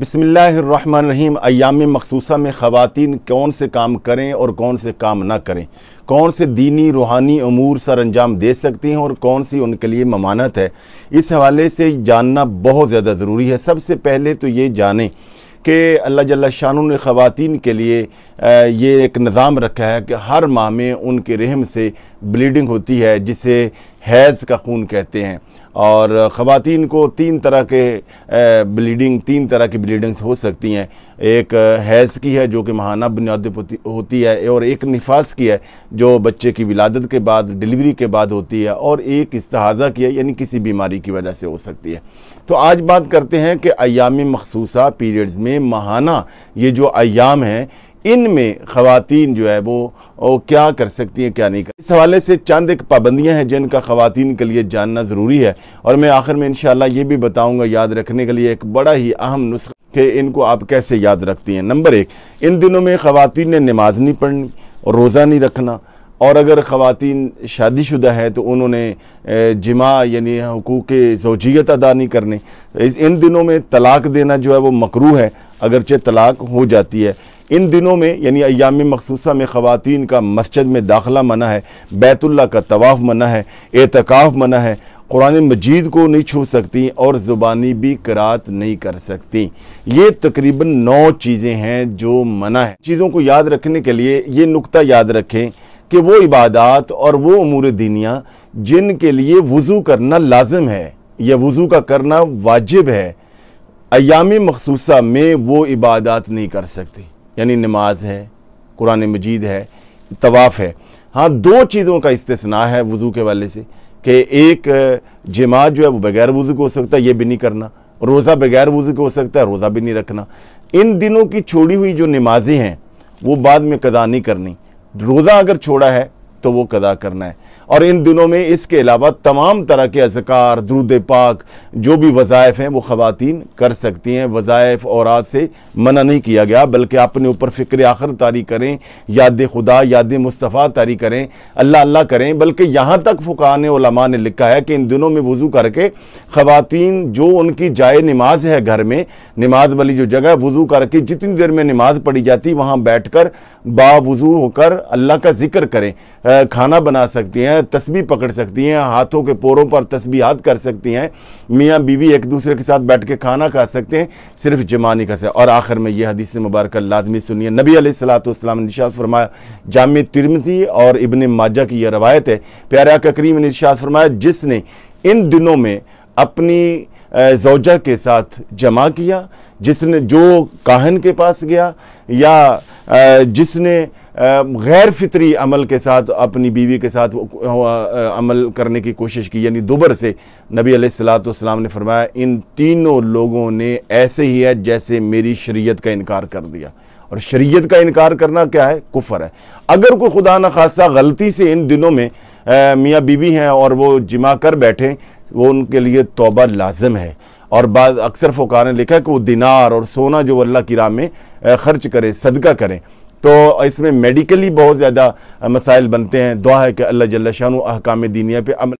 बसमीम अयाम मखसूसा में ख़वान कौन से काम करें और कौन से काम ना करें कौन से दीनी रूहानी अमूर सर अंजाम दे सकती हैं और कौन सी उनके लिए ममानत है इस हवाले से जानना बहुत ज़्यादा ज़रूरी है सबसे पहले तो ये जानें कि अल्लाह जल्ला शाह ने ख़वान के लिए ये एक निज़ाम रखा है कि हर माह में उनके रहम से ब्लीडिंग होती है जिसे हैज़ का खून कहते हैं और ख़वान को तीन तरह के ब्लीडिंग तीन तरह की ब्लीडिंग्स हो सकती हैं एक हैज़ की है जो कि महाना बुनियाद होती है और एक निफास की है जो बच्चे की विलादत के बाद डिलीवरी के बाद होती है और एक इसतहाज़ा की है यानी किसी बीमारी की वजह से हो सकती है तो आज बात करते हैं कि अयाम मखसूस पीरियड्स में महाना ये जो अयाम हैं इन में खातन जो है वो वो क्या कर सकती हैं क्या नहीं कर इस हवाले से चंद एक पाबंदियाँ हैं जिनका ख़वान के लिए जानना ज़रूरी है और मैं आखिर में इन ये भी बताऊँगा याद रखने के लिए एक बड़ा ही अहम नुस्खा कि इनको आप कैसे याद रखती हैं नंबर एक इन दिनों में ख़वान ने नमाज नहीं पढ़नी और रोज़ा नहीं रखना और अगर ख़वान शादीशुदा है तो उन्होंने जमा यानी हकूक़ जोजियत अदा नहीं करने इस इन दिनों में तलाक देना जो है वो मकरू है अगरचे तलाक हो जाती है इन दिनों में यानी अयाम मखसूसा में ख़वान का मस्जिद में दाखिला मना है बैतुल्ला का तवाफ़ मना है एतकाफ़ मना है कुरान मजीद को नहीं छू सकती और ज़ुबानी भी करात नहीं कर सकती ये तकरीबन नौ चीज़ें हैं जो मना है चीज़ों को याद रखने के लिए ये नुकता याद रखें कि वो इबादत और वो अमूर जिन जिनके लिए वज़ू करना लाजम है या वज़ू का करना वाजिब है अयाम मखसूसा में वो इबादत नहीं कर सकती यानी नमाज है कुरान मजीद है तवाफ़ है हाँ दो चीज़ों का इस्तेसना है वज़ू के वाले से कि एक जमात जो है वो बगैर वज़ू के हो सकता है ये भी नहीं करना रोज़ा बगैर वज़ू के हो सकता है रोज़ा भी नहीं रखना इन दिनों की छोड़ी हुई जो नमाजें हैं वो बाद में कदा नहीं करनी रोज़ा अगर छोड़ा है तो वो कदा करना है और इन दिनों में इसके अलावा तमाम तरह के अजकार द्रुद पाक जो भी वज़ायफ़ हैं वो ख़वातीन कर सकती हैं वज़ायफ़ औरत से मना नहीं किया गया बल्कि अपने ऊपर फ़िक्र आखिर तारी करें याद खुदा याद मुस्तफ़ा तारी करें अल्लाह अल्लाह करें बल्कि यहाँ तक फ़ुकान उलमा ने लिखा है कि इन दिनों में वज़ू करके ख़वातीन जो उनकी जाए नमाज है घर में नमाज वाली जो जगह है वज़ू करके जितनी देर में नमाज पढ़ी जाती वहाँ बैठ कर बावज़ू होकर अल्लाह का जिक्र करें खाना बना सकती हैं तस्बी पकड़ सकती हैं हाथों के पोरों पर तस्बी हाथ कर सकती हैं मियाँ बीवी एक दूसरे के साथ बैठ के खाना खा सकते हैं सिर्फ जमा नहीं कर सकते और आखिर में यह हदीस मुबारक लाजमी सुनिए नबी सलाम ने निशात फरमाया जाम तिरमसी और इबन माजा की यह रवायत है प्यारा करीम ने निशात फरमाया जिसने इन दिनों में अपनी जोजा के साथ जमा किया जिसने जो काहन के पास गया या जिसने गैर फितरी अमल के साथ अपनी बीवी के साथ अमल करने की कोशिश की यानी दोबर से नबी सलाम ने फरमाया इन तीनों लोगों ने ऐसे ही है जैसे मेरी शरीयत का इनकार कर दिया और शरीयत का इनकार करना क्या है कुफर है अगर कोई खुदा न खासा गलती से इन दिनों में मियाँ बीवी हैं और वो जिमा कर बैठे वो उनके लिए तोबा लाजम है और बाद अक्सर फ़ुकार ने लिखा है कि वो दिनार और सोना जो अल्लाह की राह में ख़र्च करें सदका करें तो इसमें मेडिकली बहुत ज़्यादा मसाइल बनते हैं दुआ है कि अल्लाह जल्ला शाह अहकाम दीनिया पर अमल